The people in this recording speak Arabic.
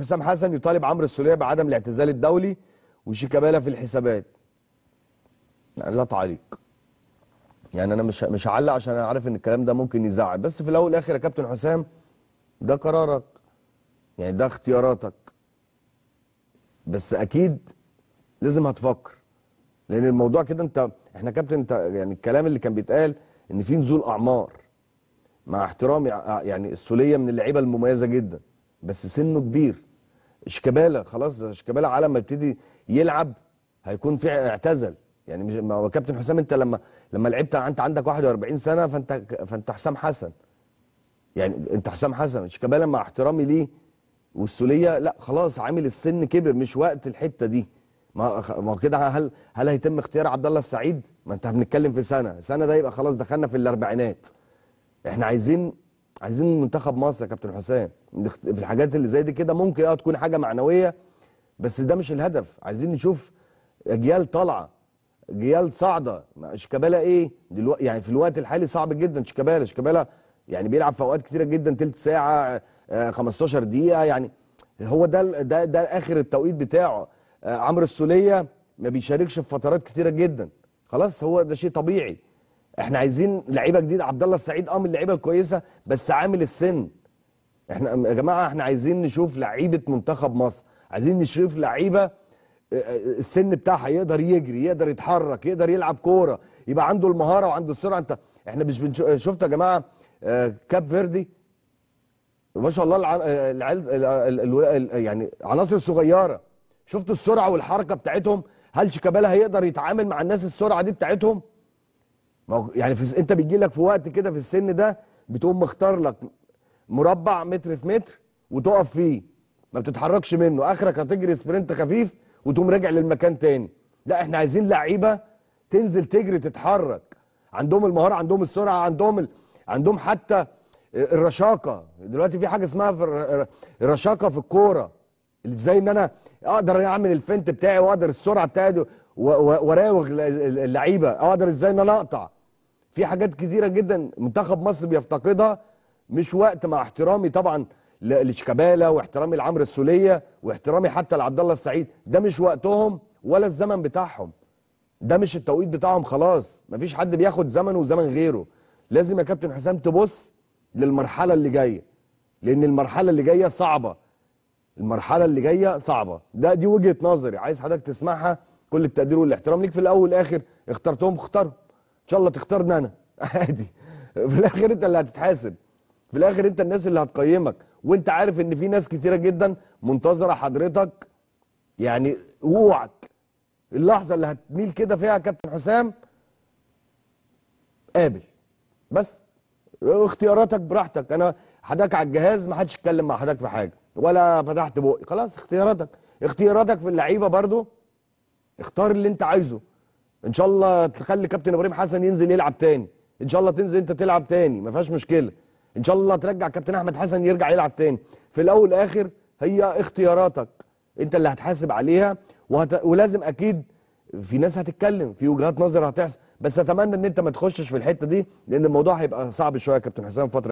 حسام حسن يطالب عمرو السوليه بعدم الاعتزال الدولي وشيكابالا في الحسابات لا تعليق يعني انا مش مش هعلق عشان انا عارف ان الكلام ده ممكن يزعل بس في الاول والاخر يا كابتن حسام ده قرارك يعني ده اختياراتك بس اكيد لازم هتفكر لان الموضوع كده انت احنا كابتن انت يعني الكلام اللي كان بيتقال ان في نزول اعمار مع احترامي يعني السوليه من اللعيبه المميزه جدا بس سنه كبير شيكابالا خلاص ده شيكابالا على ما يبتدي يلعب هيكون في اعتزل يعني مش ما هو كابتن حسام انت لما لما لعبت انت عندك 41 سنه فانت فانت حسام حسن يعني انت حسام حسن شيكابالا مع احترامي ليه والسوليه لا خلاص عامل السن كبر مش وقت الحته دي ما ما كده هل هل هيتم اختيار عبد الله السعيد ما انت بنتكلم في سنه سنه ده يبقى خلاص دخلنا في الاربعينات احنا عايزين عايزين منتخب مصر يا كابتن حسام في الحاجات اللي زي دي كده ممكن اه تكون حاجه معنويه بس ده مش الهدف عايزين نشوف اجيال طالعه اجيال صاعده شيكابالا ايه دلوقتي يعني في الوقت الحالي صعب جدا شيكابالا شيكابالا يعني بيلعب في اوقات كثيره جدا ثلث ساعه آه 15 آه، دقيقه يعني هو ده ده ده اخر التوقيت بتاعه آه عمرو السوليه ما بيشاركش في فترات كثيره جدا خلاص هو ده شيء طبيعي احنا عايزين لعيبه جديده عبد الله السعيد اه من اللعيبه الكويسه بس عامل السن احنا يا جماعه احنا عايزين نشوف لعيبه منتخب مصر عايزين نشوف لعيبه آه، آه، السن بتاعها يقدر يجري يقدر يتحرك يقدر يلعب كوره يبقى عنده المهاره وعنده السرعه انت احنا مش بنشو... آه، شفت يا جماعه كاب فيردي ما شاء الله العيال ال... يعني عناصر صغيره شفت السرعه والحركه بتاعتهم هل شيكابالا هيقدر يتعامل مع الناس السرعه دي بتاعتهم يعني في انت بيجي لك في وقت كده في السن ده بتقوم مختار لك مربع متر في متر وتقف فيه ما بتتحركش منه اخرك هتجري سبرنت خفيف وتقوم راجع للمكان تاني لا احنا عايزين لعيبه تنزل تجري تتحرك عندهم المهاره عندهم السرعه عندهم ال... عندهم حتى الرشاقه دلوقتي في حاجه اسمها في الرشاقه في الكوره ازاي ان انا اقدر اعمل الفنت بتاعي واقدر السرعه بتاعتي وراوغ اللعيبه اقدر ازاي ان انا اقطع في حاجات كثيره جدا منتخب مصر بيفتقدها مش وقت مع احترامي طبعا لشيكابالا واحترامي لعمرو السوليه واحترامي حتى لعبد الله السعيد ده مش وقتهم ولا الزمن بتاعهم ده مش التوقيت بتاعهم خلاص مفيش حد بياخد زمنه وزمن غيره لازم يا كابتن حسام تبص للمرحله اللي جايه لان المرحله اللي جايه صعبه المرحله اللي جايه صعبه ده دي وجهه نظري عايز حضرتك تسمعها كل التقدير والاحترام ليك في الاول والاخر اخترتهم اختارهم ان شاء الله تختارني انا عادي في الاخر انت اللي هتتحاسب في الاخر انت الناس اللي هتقيمك وانت عارف ان في ناس كتيره جدا منتظره حضرتك يعني وقوعك اللحظه اللي هتميل كده فيها يا كابتن حسام قابل بس اختياراتك براحتك انا حداك على الجهاز ما حدش اتكلم مع حداك في حاجه ولا فتحت بقي خلاص اختياراتك اختياراتك في اللعيبه برضو اختار اللي انت عايزه ان شاء الله تخلي كابتن ابراهيم حسن ينزل يلعب تاني ان شاء الله تنزل انت تلعب تاني ما فيهاش مشكله ان شاء الله ترجع كابتن احمد حسن يرجع يلعب تاني في الاول والاخر هي اختياراتك انت اللي هتحاسب عليها وهت... ولازم اكيد في ناس هتتكلم في وجهات نظر هتحصل بس اتمنى ان انت ما تخشش في الحته دي لان الموضوع هيبقى صعب شويه يا كابتن حسام فتره